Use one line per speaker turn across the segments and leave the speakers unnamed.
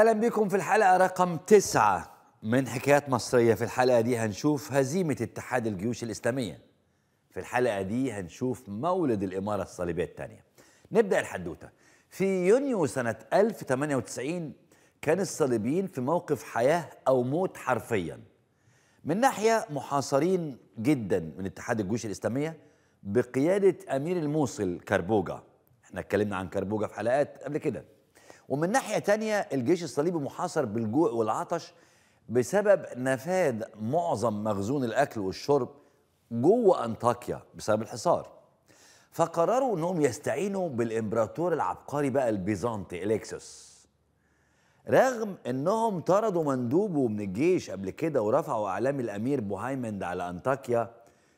اهلا بكم في الحلقه رقم تسعة من حكايات مصريه في الحلقه دي هنشوف هزيمه اتحاد الجيوش الاسلاميه في الحلقه دي هنشوف مولد الاماره الصليبيه الثانيه نبدا الحدوته في يونيو سنه 1098 كان الصليبيين في موقف حياه او موت حرفيا من ناحيه محاصرين جدا من اتحاد الجيوش الاسلاميه بقياده امير الموصل كربوجا احنا اتكلمنا عن كربوجا في حلقات قبل كده ومن ناحية تانية الجيش الصليبي محاصر بالجوع والعطش بسبب نفاذ معظم مخزون الأكل والشرب جوه أنطاكيا بسبب الحصار فقرروا أنهم يستعينوا بالإمبراطور العبقري بقى البيزنطي إليكسوس رغم أنهم طردوا مندوبه من الجيش قبل كده ورفعوا أعلام الأمير بوهايمند على أنطاكيا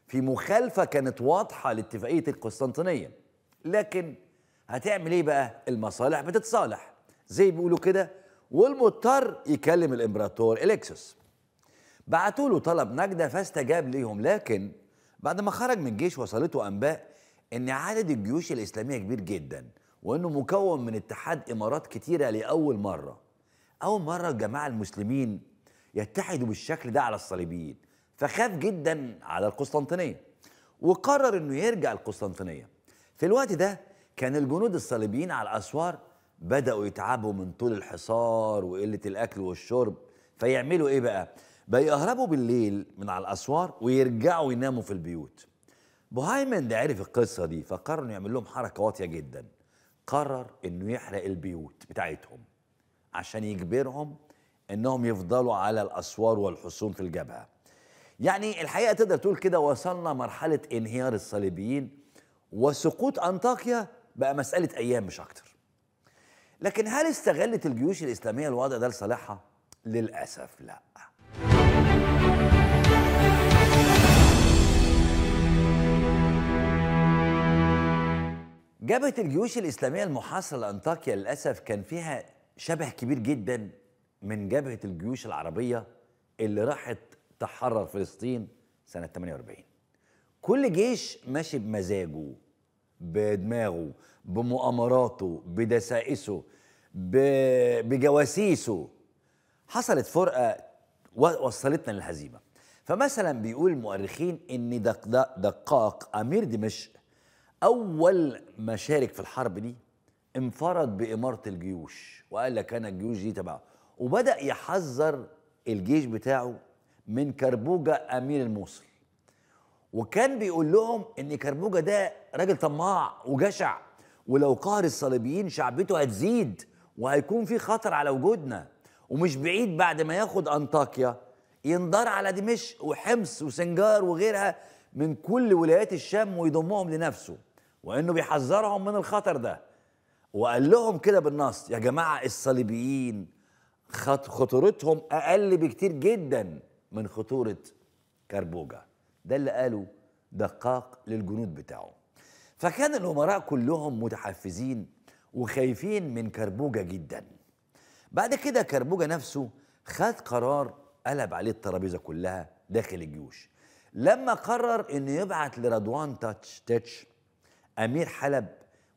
في مخالفة كانت واضحة لاتفاقية القسطنطينية لكن هتعمل ايه بقى المصالح بتتصالح زي بيقولوا كده والمضطر يكلم الامبراطور اليكسوس بعتوا له طلب نجدة فاستجاب ليهم لكن بعد ما خرج من الجيش وصلته أنباء إن عدد الجيوش الإسلامية كبير جدا وإنه مكون من اتحاد إمارات كتيرة لأول مرة أول مرة الجماعة المسلمين يتحدوا بالشكل ده على الصليبيين فخاف جدا على القسطنطينية وقرر إنه يرجع القسطنطينية في الوقت ده كان الجنود الصليبيين على الأسوار بدأوا يتعبوا من طول الحصار وقلة الأكل والشرب فيعملوا إيه بقى؟ بقى يهربوا بالليل من على الأسوار ويرجعوا يناموا في البيوت بوهايمند عرف القصة دي فقرر إنه يعمل لهم حركة واطية جدا قرر إنه يحرق البيوت بتاعتهم عشان يجبرهم إنهم يفضلوا على الأسوار والحصون في الجبهة يعني الحقيقة تقدر تقول كده وصلنا مرحلة انهيار الصليبيين وسقوط أنطاكيا بقى مسألة أيام مش أكتر لكن هل استغلت الجيوش الإسلامية الوضع ده لصالحها؟ للأسف لا جبهة الجيوش الإسلامية المحاصرة لأنطاكيا للأسف كان فيها شبه كبير جدا من جبهة الجيوش العربية اللي راحت تحرر فلسطين سنة 48 كل جيش ماشي بمزاجه بدماغه بمؤامراته بدسائسه بجواسيسه حصلت فرقه وصلتنا للهزيمه فمثلا بيقول المؤرخين ان دق دقاق امير دمشق اول ما شارك في الحرب دي انفرد بإمارة الجيوش وقال لك أنا الجيوش دي تبعه وبدأ يحذر الجيش بتاعه من كربوجة أمير الموصل وكان بيقول لهم إن كربوجة ده راجل طماع وجشع ولو قهر الصليبيين شعبيته هتزيد وهيكون في خطر على وجودنا ومش بعيد بعد ما ياخد أنطاكيا يندار على دمشق وحمص وسنجار وغيرها من كل ولايات الشام ويضمهم لنفسه وانه بيحذرهم من الخطر ده وقال لهم كده بالنص يا جماعه الصليبيين خطورتهم اقل بكتير جدا من خطوره كربوجه ده اللي قاله دقاق للجنود بتاعه فكان الامراء كلهم متحفزين وخايفين من كربوجة جدا بعد كده كربوجة نفسه خد قرار قلب عليه الترابيزة كلها داخل الجيوش لما قرر انه يبعت لرضوان تاتش تاتش امير حلب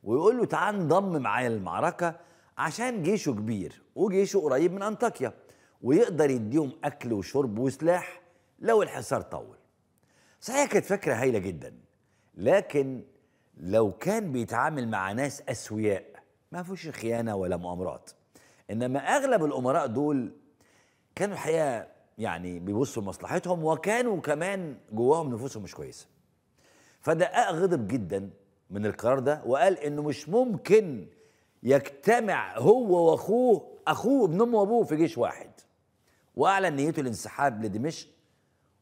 ويقول له تعال انضم معايا للمعركة عشان جيشه كبير وجيشه قريب من انطاكيا ويقدر يديهم اكل وشرب وسلاح لو الحصار طول صحيح كانت فكرة هايلة جدا لكن لو كان بيتعامل مع ناس أسوياء ما فيهوش خيانه ولا مؤامرات انما اغلب الامراء دول كانوا الحقيقه يعني بيبصوا لمصلحتهم وكانوا كمان جواهم نفوسهم مش كويسه فدقاق غضب جدا من القرار ده وقال انه مش ممكن يجتمع هو واخوه اخوه ابن امه وابوه في جيش واحد واعلن نيته الانسحاب لدمشق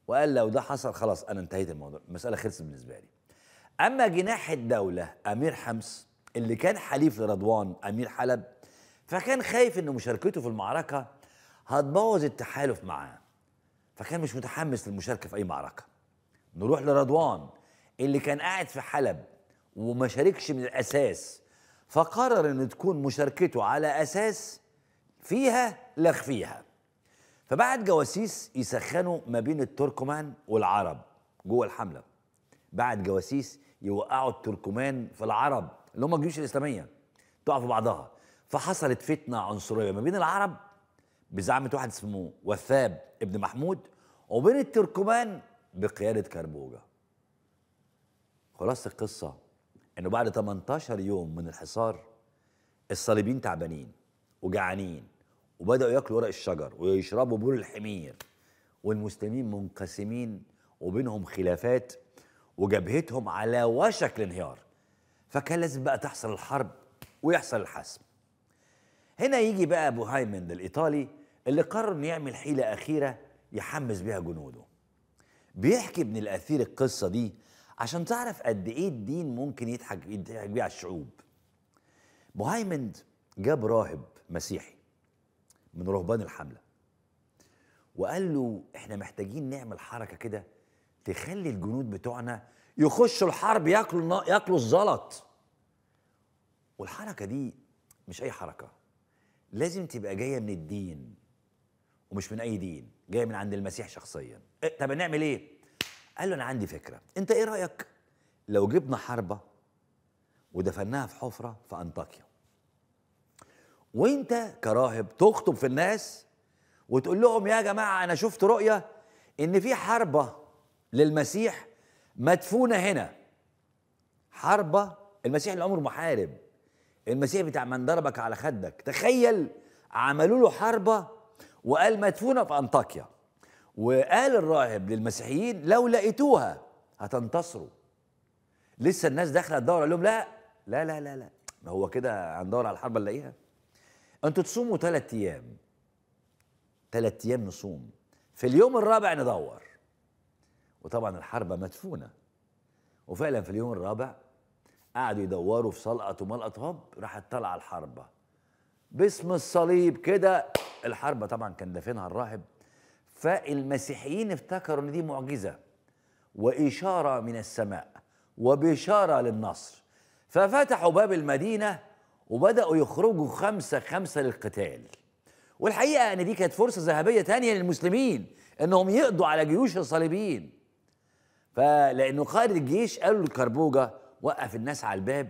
وقال لو ده حصل خلاص انا انتهيت الموضوع المساله خلصت بالنسبه لي اما جناح الدوله امير حمص اللي كان حليف لرضوان امير حلب فكان خايف ان مشاركته في المعركه هتبوظ التحالف معاه فكان مش متحمس للمشاركه في اي معركه نروح لرضوان اللي كان قاعد في حلب وما شاركش من الاساس فقرر ان تكون مشاركته على اساس فيها لا خفيها فبعت جواسيس يسخنوا ما بين التركمان والعرب جوه الحمله بعد جواسيس يوقعوا التركمان في العرب اللي هم الجيوش الاسلاميه تقف في بعضها فحصلت فتنه عنصريه ما بين العرب بزعمه واحد اسمه وثاب ابن محمود وبين التركمان بقياده كربوجه خلاص القصه انه بعد 18 يوم من الحصار الصليبيين تعبانين وجعانين وبداوا ياكلوا ورق الشجر ويشربوا بول الحمير والمسلمين منقسمين وبينهم خلافات وجبهتهم على وشك الانهيار فكان لازم بقى تحصل الحرب ويحصل الحسم هنا يجي بقى بوهايمن الإيطالي اللي قرر انه يعمل حيلة أخيرة يحمس بيها جنوده بيحكي ابن الأثير القصة دي عشان تعرف قد إيه الدين ممكن يضحك يضحك بيه على الشعوب بوهايمند جاب راهب مسيحي من رهبان الحملة وقال له احنا محتاجين نعمل حركة كده تخلي الجنود بتوعنا يخشوا الحرب ياكلوا ياكلوا الزلط والحركه دي مش اي حركه لازم تبقى جايه من الدين ومش من اي دين جايه من عند المسيح شخصيا إيه طب نعمل ايه قال له انا عندي فكره انت ايه رايك لو جبنا حربه ودفناها في حفره في انطاكيا وانت كراهب تخطب في الناس وتقول لهم يا جماعه انا شفت رؤيه ان في حربه للمسيح مدفونه هنا حربه المسيح اللي عمره محارب المسيح بتاع من ضربك على خدك تخيل عملوا له حربه وقال مدفونه في انطاكيا وقال الراهب للمسيحيين لو لقيتوها هتنتصروا لسه الناس داخله تدور لهم لا لا لا لا لا ما هو كده هندور على الحربة نلاقيها انتوا تصوموا ثلاث ايام ثلاث ايام نصوم في اليوم الرابع ندور وطبعا الحرب مدفونه وفعلا في اليوم الرابع قعدوا يدوروا في سلقط وملقط هوب راحت طالعه الحربه باسم الصليب كده الحربه طبعا كان دافنها الراهب فالمسيحيين افتكروا ان دي معجزه واشاره من السماء وبشاره للنصر ففتحوا باب المدينه وبداوا يخرجوا خمسه خمسه للقتال والحقيقه ان دي كانت فرصه ذهبيه تانية للمسلمين انهم يقضوا على جيوش الصليبيين فلانه قائد الجيش قالوا لكربوجه وقف الناس على الباب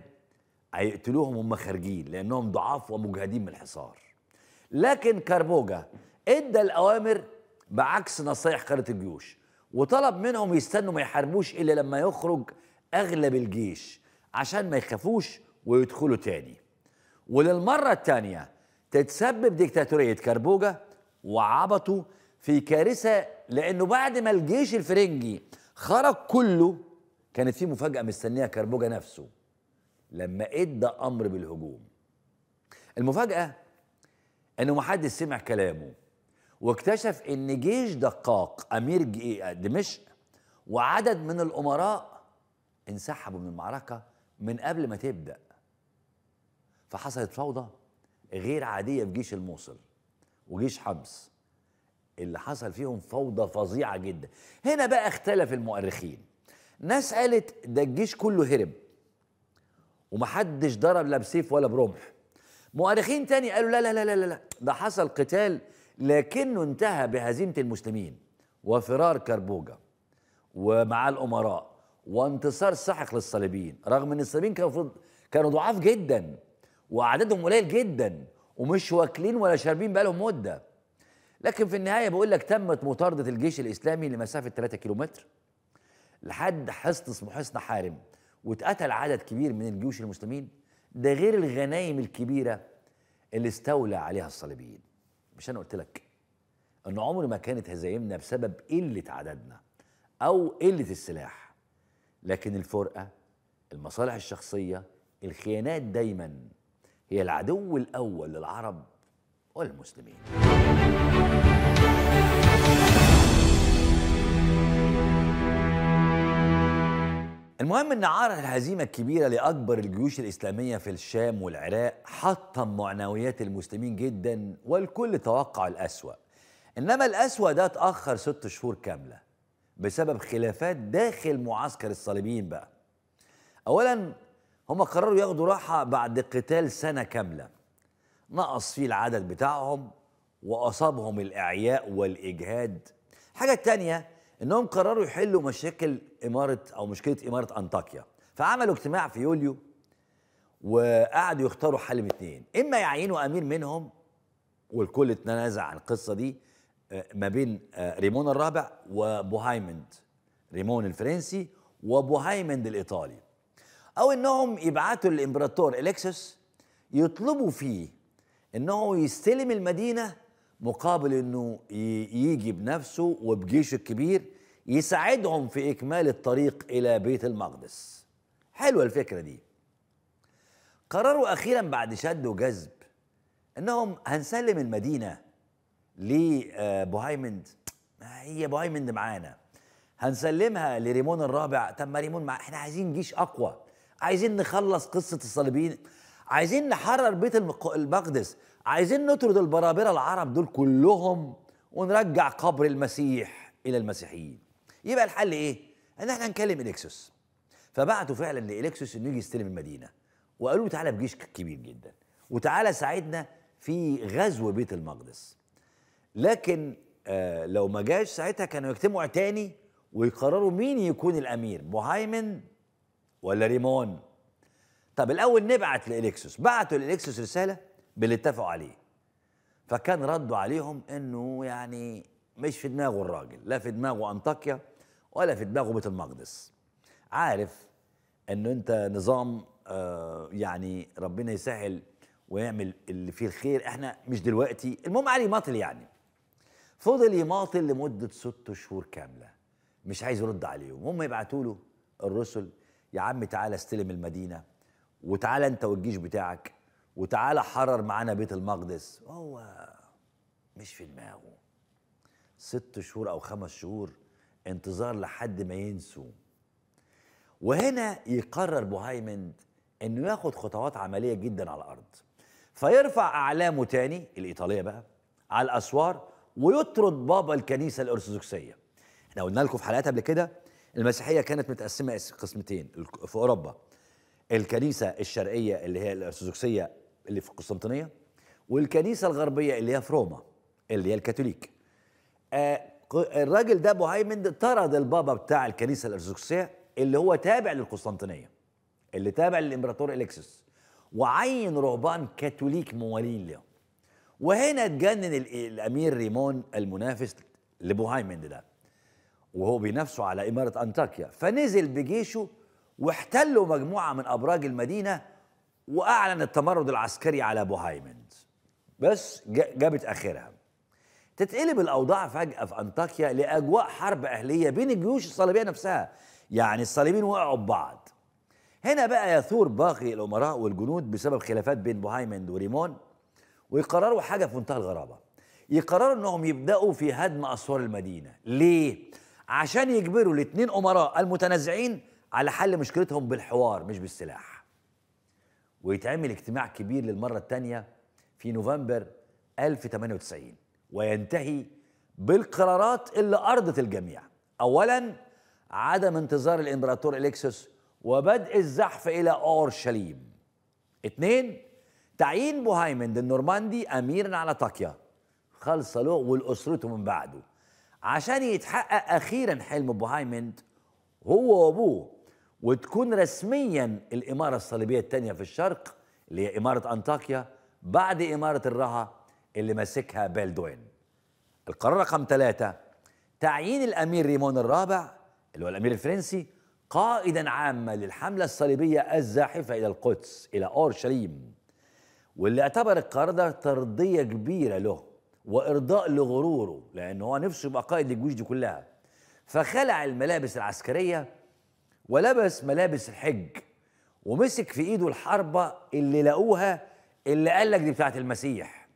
هيقتلوهم هم خارجين لانهم ضعاف ومجهدين من الحصار لكن كربوجه ادى الاوامر بعكس نصايح قاده الجيوش وطلب منهم يستنوا ما يحاربوش الا لما يخرج اغلب الجيش عشان ما يخافوش ويدخلوا تاني وللمره التانيه تتسبب ديكتاتوريه كربوجه وعبطه في كارثه لانه بعد ما الجيش الفرنجي خرج كله كانت في مفاجأة مستنيها كربوجا نفسه لما ادى أمر بالهجوم المفاجأة أنه ما حدش سمع كلامه واكتشف أن جيش دقاق أمير دمشق وعدد من الأمراء انسحبوا من المعركة من قبل ما تبدأ فحصلت فوضى غير عادية في جيش الموصل وجيش حمص اللي حصل فيهم فوضى فظيعة جدا هنا بقى اختلف المؤرخين ناس قالت ده الجيش كله هرب ومحدش ضرب لا بسيف ولا برمح مؤرخين تاني قالوا لا لا لا لا لا ده حصل قتال لكنه انتهى بهزيمة المسلمين وفرار كربوجة ومع الأمراء وانتصار ساحق للصليبيين رغم ان الصليبيين كانوا كانوا ضعاف جدا وعددهم قليل جدا ومش واكلين ولا شاربين بقالهم مده لكن في النهايه بقول لك تمت مطارده الجيش الاسلامي لمسافه 3 كيلومتر لحد حصن اسمه حصن حارم واتقتل عدد كبير من الجيوش المسلمين ده غير الغنايم الكبيره اللي استولى عليها الصليبيين مش انا قلت لك ان عمر ما كانت هزايمنا بسبب قله عددنا او قله السلاح لكن الفرقه المصالح الشخصيه الخيانات دايما هي العدو الاول للعرب والمسلمين المهم ان عار الهزيمه الكبيره لاكبر الجيوش الاسلاميه في الشام والعراق حطم معنويات المسلمين جدا والكل توقع الاسوا انما الاسوا ده اتاخر ست شهور كامله بسبب خلافات داخل معسكر الصليبيين بقى اولا هم قرروا ياخدوا راحه بعد قتال سنه كامله نقص فيه العدد بتاعهم واصابهم الاعياء والاجهاد الحاجه الثانيه انهم قرروا يحلوا مشاكل اماره او مشكله اماره انطاكيا فعملوا اجتماع في يوليو وقعدوا يختاروا حل من اتنين اما يعينوا امير منهم والكل اتنازع عن القصه دي آه، ما بين آه، ريمون الرابع وبوهايمند ريمون الفرنسي وبوهايمند الايطالي او انهم يبعتوا الامبراطور اليكسوس يطلبوا فيه انه يستلم المدينه مقابل انه يجي بنفسه وبجيشه الكبير يساعدهم في اكمال الطريق الى بيت المقدس حلوه الفكره دي قرروا اخيرا بعد شد وجذب انهم هنسلم المدينه لبوهايمند آه، ما هي بوهايمند معانا هنسلمها لريمون الرابع طب ما ريمون مع احنا عايزين جيش اقوى عايزين نخلص قصه الصليبيين عايزين نحرر بيت المقدس عايزين نطرد البرابره العرب دول كلهم ونرجع قبر المسيح الى المسيحيين يبقى الحل ايه ان احنا نكلم اليكسوس فبعتوا فعلا لاليكسوس انه يجي يستلم المدينه وقالوا له تعالى بجيش كبير جدا وتعالى ساعدنا في غزو بيت المقدس لكن آه لو ما جاش ساعتها كانوا يجتمعوا تاني ويقرروا مين يكون الامير مهيمن ولا ريمون طب الاول نبعت لاليكسوس بعتوا لاليكسوس رساله باللي اتفقوا عليه فكان رده عليهم انه يعني مش في دماغه الراجل لا في دماغه انطاكيا ولا في دماغه بيت المقدس عارف ان انت نظام آه يعني ربنا يسهل ويعمل اللي فيه الخير احنا مش دلوقتي المهم علي ماطل يعني فضل يماطل لمده ست شهور كامله مش عايز يرد عليهم هم يبعتوا له الرسل يا عم تعالى استلم المدينه وتعالى انت والجيش بتاعك وتعالى حرر معانا بيت المقدس هو مش في دماغه ست شهور او خمس شهور انتظار لحد ما ينسوا وهنا يقرر بوهايمند انه ياخد خطوات عمليه جدا على الارض فيرفع اعلامه تاني الايطاليه بقى على الاسوار ويطرد بابا الكنيسه الارثوذكسيه احنا قلنا لكم في حلقات قبل كده المسيحيه كانت متقسمه قسمتين في اوروبا الكنيسه الشرقيه اللي هي الارثوذكسيه اللي في القسطنطينيه والكنيسه الغربيه اللي هي في روما اللي هي الكاثوليك آه، الراجل ده بوهايمند طرد البابا بتاع الكنيسه الارثوذكسيه اللي هو تابع للقسطنطينيه اللي تابع للامبراطور اليكسس وعين رهبان كاثوليك موالين له وهنا اتجنن الامير ريمون المنافس لبوهايمند ده وهو بنفسه على اماره انطاكيا فنزل بجيشه واحتلوا مجموعه من ابراج المدينه واعلن التمرد العسكري على بوهايمند بس جابت اخرها تتقلب الاوضاع فجاه في انطاكيا لاجواء حرب اهليه بين الجيوش الصليبيه نفسها يعني الصليبيين وقعوا ببعض هنا بقى يثور باقي الامراء والجنود بسبب خلافات بين بوهايمند وريمون ويقرروا حاجه في منتهى الغرابه يقرروا انهم يبداوا في هدم اسوار المدينه ليه عشان يجبروا الاثنين امراء المتنازعين على حل مشكلتهم بالحوار مش بالسلاح ويتعمل اجتماع كبير للمرة الثانية في نوفمبر 1098 وينتهي بالقرارات اللي أرضت الجميع أولا عدم انتظار الإمبراطور إليكسوس وبدء الزحف إلى أورشليم اثنين تعيين بوهايمند النورماندي أميرا على طاكيا خلص له ولأسرته من بعده عشان يتحقق أخيرا حلم بوهايمند هو وأبوه وتكون رسميا الإمارة الصليبية الثانية في الشرق اللي هي إمارة أنطاكيا بعد إمارة الرها اللي ماسكها بالدوين القرار رقم ثلاثة تعيين الأمير ريمون الرابع اللي هو الأمير الفرنسي قائدا عاما للحملة الصليبية الزاحفة إلى القدس إلى أورشليم واللي اعتبر القرار ده ترضية كبيرة له وإرضاء لغروره لأنه هو نفسه يبقى قائد للجيوش دي كلها فخلع الملابس العسكرية ولبس ملابس الحج ومسك في ايده الحربه اللي لقوها اللي قال لك دي بتاعه المسيح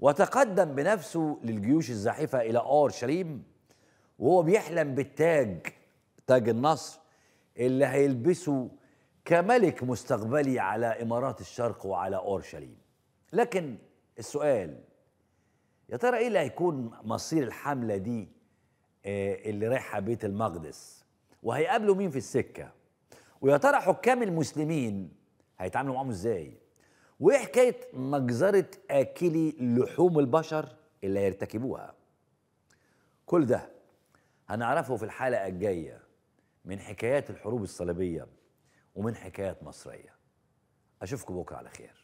وتقدم بنفسه للجيوش الزاحفه الى اورشليم وهو بيحلم بالتاج تاج النصر اللي هيلبسه كملك مستقبلي على امارات الشرق وعلى اورشليم لكن السؤال يا ترى ايه اللي هيكون مصير الحمله دي آه، اللي رايحه بيت المقدس وهيقابلوا مين في السكه ويا ترى حكام المسلمين هيتعاملوا معاهم ازاي وايه حكايه مجزره اكلي لحوم البشر اللي هيرتكبوها كل ده هنعرفه في الحلقه الجايه من حكايات الحروب الصليبيه ومن حكايات مصريه اشوفكم بكره على خير